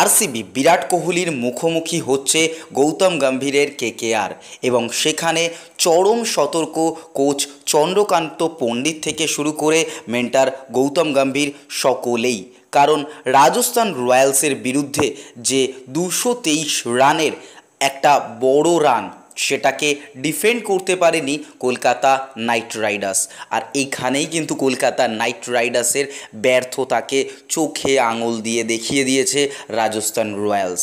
RCB বিরাট কোহলির মুখোমুখি হচ্ছে গৌতম গম্ভীরের কেকেআর এবং সেখানে চরম সতর্ক কোচ চন্দ্রকান্ত পণ্ডিত থেকে শুরু করে মেন্টার গৌতম গম্ভীর সকলেই কারণ রাজস্থান রয়্যালসের বিরুদ্ধে যে দুশো রানের একটা বড় রান সেটাকে ডিফেন্ড করতে পারেনি কলকাতা নাইট রাইডার্স আর এইখানেই কিন্তু কলকাতা নাইট রাইডার্সের ব্যর্থতাকে চোখে আঙুল দিয়ে দেখিয়ে দিয়েছে রাজস্থান রয়্যালস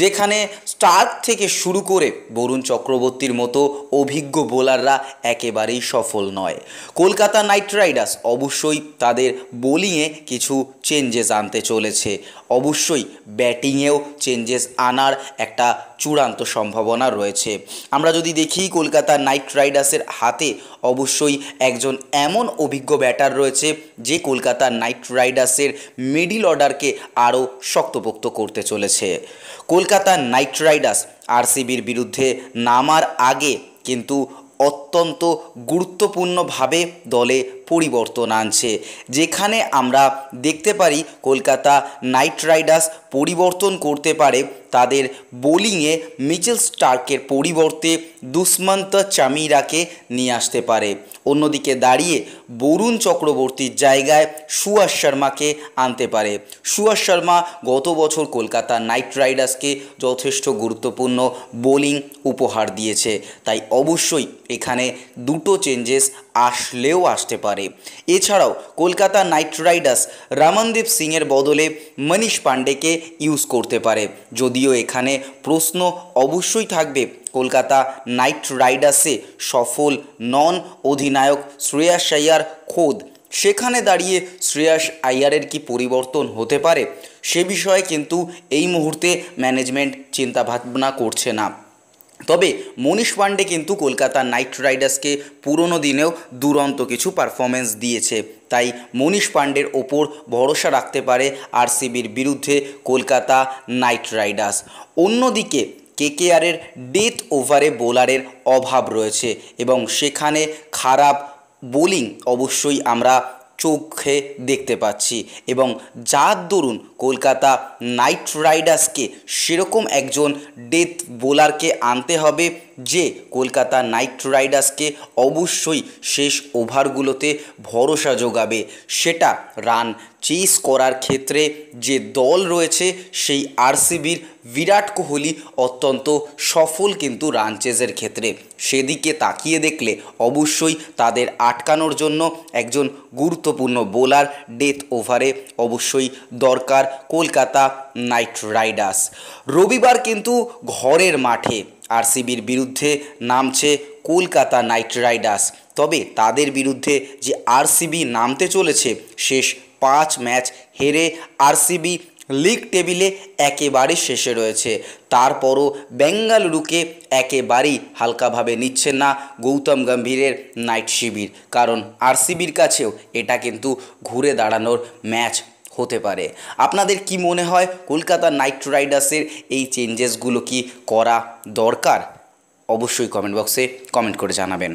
যেখানে স্টার্ট থেকে শুরু করে বরুণ চক্রবর্তীর মতো অভিজ্ঞ বোলাররা একেবারেই সফল নয় কলকাতা নাইট রাইডার্স অবশ্যই তাদের বোলিংয়ে কিছু চেঞ্জেস আনতে চলেছে অবশ্যই ব্যাটিংয়েও চেঞ্জেস আনার একটা চূড়ান্ত সম্ভাবনা রয়েছে আমরা যদি দেখি কলকাতা নাইট রাইডার্সের হাতে অবশ্যই একজন এমন অভিজ্ঞ ব্যাটার রয়েছে যে কলকাতা নাইট রাইডার্সের মিডিল অর্ডারকে আরও শক্তপোক্ত করতে চলেছে কলকাতা নাইট রাইডার্স আরসিবির বিরুদ্ধে নামার আগে কিন্তু অত্যন্ত গুরুত্বপূর্ণভাবে দলে পরিবর্তন আনছে যেখানে আমরা দেখতে পারি কলকাতা নাইট রাইডার্স পরিবর্তন করতে পারে তাদের বোলিংয়ে মিচেল স্টার্কের পরিবর্তে দুস্মন্ত চামিরাকে নিয়ে আসতে পারে অন্যদিকে দাঁড়িয়ে বরুণ চক্রবর্তীর জায়গায় সুয়াস শর্মাকে আনতে পারে সুয়াস শর্মা গত বছর কলকাতা নাইট রাইডার্সকে যথেষ্ট গুরুত্বপূর্ণ বোলিং উপহার দিয়েছে তাই অবশ্যই এখানে দুটো চেঞ্জেস আসলেও আসতে পারে পারে এছাড়াও কলকাতা নাইট রাইডার্স রামনদীপ সিংয়ের বদলে মনীষ পাণ্ডেকে ইউজ করতে পারে যদিও এখানে প্রশ্ন অবশ্যই থাকবে কলকাতা নাইট রাইডার্সে সফল নন অধিনায়ক শ্রেয়াস আয়ার খোদ সেখানে দাঁড়িয়ে শ্রেয়াস আয়ারের কি পরিবর্তন হতে পারে সে বিষয়ে কিন্তু এই মুহূর্তে ম্যানেজমেন্ট চিন্তাভাবনা করছে না তবে মনীষ পাণ্ডে কিন্তু কলকাতা নাইট রাইডার্সকে পুরনো দিনেও দুরন্ত কিছু পারফরমেন্স দিয়েছে তাই মনীষ পাণ্ডের ওপর ভরসা রাখতে পারে আরসিবির বিরুদ্ধে কলকাতা নাইট রাইডার্স অন্যদিকে কেকেআরের ডেথ ওভারে বোলারের অভাব রয়েছে এবং সেখানে খারাপ বোলিং অবশ্যই আমরা চোখে দেখতে পাচ্ছি এবং যার দরুন কলকাতা নাইট রাইডার্সকে সেরকম একজন ডেথ বোলারকে আনতে হবে যে কলকাতা নাইট রাইডার্সকে অবশ্যই শেষ ওভারগুলোতে ভরসা যোগাবে সেটা রান চেস করার ক্ষেত্রে যে দল রয়েছে সেই আরসিবির বিরাট কোহলি অত্যন্ত সফল কিন্তু রান চেজের ক্ষেত্রে সেদিকে তাকিয়ে দেখলে অবশ্যই তাদের আটকানোর জন্য একজন গুরুত্বপূর্ণ বোলার ডেথ ওভারে অবশ্যই দরকার কলকাতা নাইট রাইডার্স রবিবার কিন্তু ঘরের মাঠে আরসিবির বিরুদ্ধে নামছে কলকাতা নাইট রাইডার্স তবে তাদের বিরুদ্ধে যে আরসিবি নামতে চলেছে শেষ পাঁচ ম্যাচ হেরে আরসিবি লিগ টেবিলে একেবারে শেষে রয়েছে তারপরও বেঙ্গালুরুকে একেবারেই হালকাভাবে নিচ্ছে না গৌতম গম্ভীরের নাইট শিবির কারণ আরসিবির কাছেও এটা কিন্তু ঘুরে দাঁড়ানোর ম্যাচ হতে পারে আপনাদের কি মনে হয় কলকাতা নাইট রাইডার্সের এই চেঞ্জেসগুলো কি করা দরকার অবশ্যই কমেন্ট বক্সে কমেন্ট করে জানাবেন